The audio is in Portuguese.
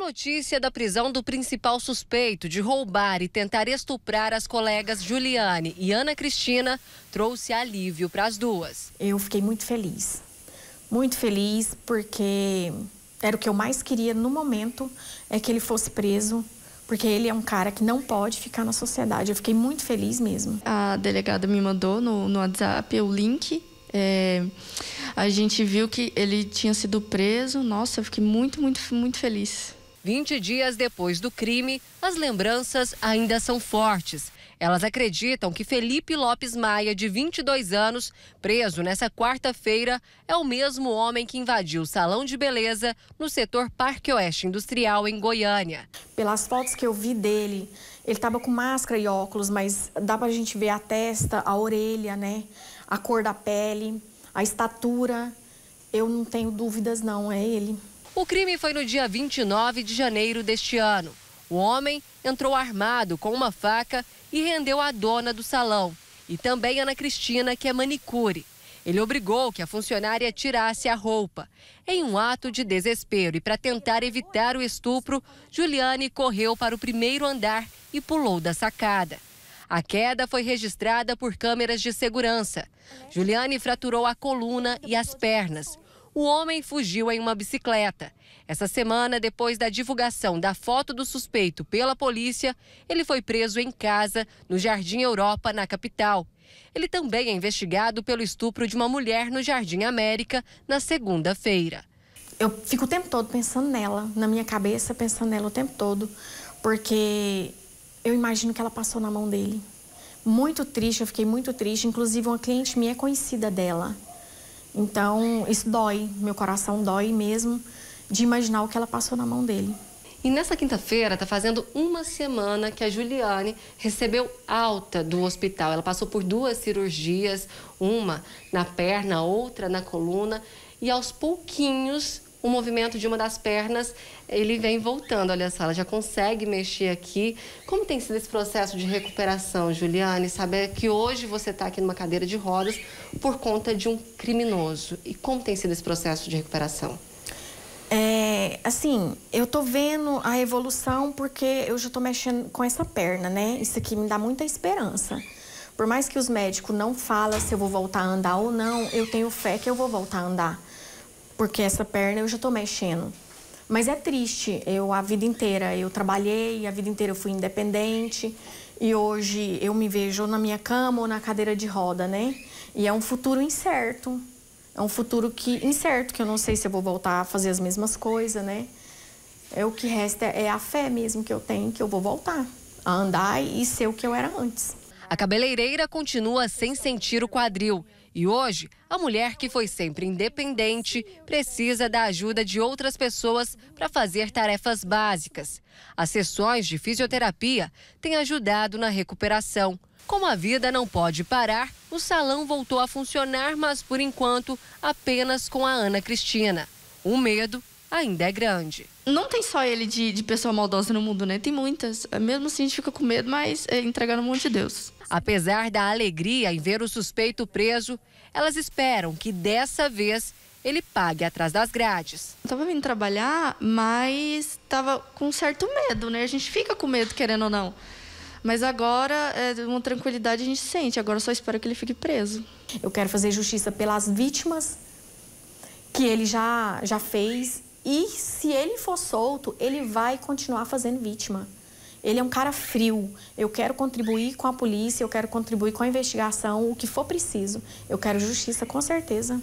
notícia da prisão do principal suspeito de roubar e tentar estuprar as colegas Juliane e Ana Cristina trouxe alívio para as duas. Eu fiquei muito feliz. Muito feliz porque era o que eu mais queria no momento, é que ele fosse preso, porque ele é um cara que não pode ficar na sociedade. Eu fiquei muito feliz mesmo. A delegada me mandou no, no WhatsApp o link. É, a gente viu que ele tinha sido preso. Nossa, eu fiquei muito, muito, muito feliz. 20 dias depois do crime, as lembranças ainda são fortes. Elas acreditam que Felipe Lopes Maia, de 22 anos, preso nessa quarta-feira, é o mesmo homem que invadiu o salão de beleza no setor Parque Oeste Industrial, em Goiânia. Pelas fotos que eu vi dele, ele estava com máscara e óculos, mas dá para a gente ver a testa, a orelha, né? A cor da pele, a estatura. Eu não tenho dúvidas, não, é ele. O crime foi no dia 29 de janeiro deste ano. O homem entrou armado com uma faca e rendeu a dona do salão e também Ana Cristina, que é manicure. Ele obrigou que a funcionária tirasse a roupa. Em um ato de desespero e para tentar evitar o estupro, Juliane correu para o primeiro andar e pulou da sacada. A queda foi registrada por câmeras de segurança. Juliane fraturou a coluna e as pernas o homem fugiu em uma bicicleta. Essa semana, depois da divulgação da foto do suspeito pela polícia, ele foi preso em casa, no Jardim Europa, na capital. Ele também é investigado pelo estupro de uma mulher no Jardim América na segunda-feira. Eu fico o tempo todo pensando nela, na minha cabeça, pensando nela o tempo todo, porque eu imagino que ela passou na mão dele. Muito triste, eu fiquei muito triste. Inclusive, uma cliente minha é conhecida dela. Então, isso dói, meu coração dói mesmo de imaginar o que ela passou na mão dele. E nessa quinta-feira, está fazendo uma semana que a Juliane recebeu alta do hospital. Ela passou por duas cirurgias, uma na perna, outra na coluna, e aos pouquinhos o movimento de uma das pernas, ele vem voltando. Olha só, ela já consegue mexer aqui. Como tem sido esse processo de recuperação, Juliane? Saber é que hoje você está aqui numa cadeira de rodas por conta de um criminoso. E como tem sido esse processo de recuperação? É, assim, eu tô vendo a evolução porque eu já tô mexendo com essa perna, né? Isso aqui me dá muita esperança. Por mais que os médicos não falam se eu vou voltar a andar ou não, eu tenho fé que eu vou voltar a andar porque essa perna eu já tô mexendo. Mas é triste, eu a vida inteira eu trabalhei, a vida inteira eu fui independente e hoje eu me vejo na minha cama ou na cadeira de roda, né? E é um futuro incerto. É um futuro que incerto, que eu não sei se eu vou voltar a fazer as mesmas coisas, né? É o que resta é a fé mesmo que eu tenho que eu vou voltar a andar e ser o que eu era antes. A cabeleireira continua sem sentir o quadril. E hoje, a mulher que foi sempre independente precisa da ajuda de outras pessoas para fazer tarefas básicas. As sessões de fisioterapia têm ajudado na recuperação. Como a vida não pode parar, o salão voltou a funcionar, mas por enquanto apenas com a Ana Cristina. O medo ainda é grande. Não tem só ele de, de pessoa maldosa no mundo, né? Tem muitas. Mesmo assim, a gente fica com medo, mas é entregar no mão de Deus. Apesar da alegria em ver o suspeito preso, elas esperam que dessa vez ele pague atrás das grades. Eu tava vindo trabalhar, mas tava com certo medo, né? A gente fica com medo, querendo ou não. Mas agora, é, uma tranquilidade a gente sente. Agora só espero que ele fique preso. Eu quero fazer justiça pelas vítimas que ele já, já fez e se ele for solto, ele vai continuar fazendo vítima. Ele é um cara frio. Eu quero contribuir com a polícia, eu quero contribuir com a investigação, o que for preciso. Eu quero justiça, com certeza.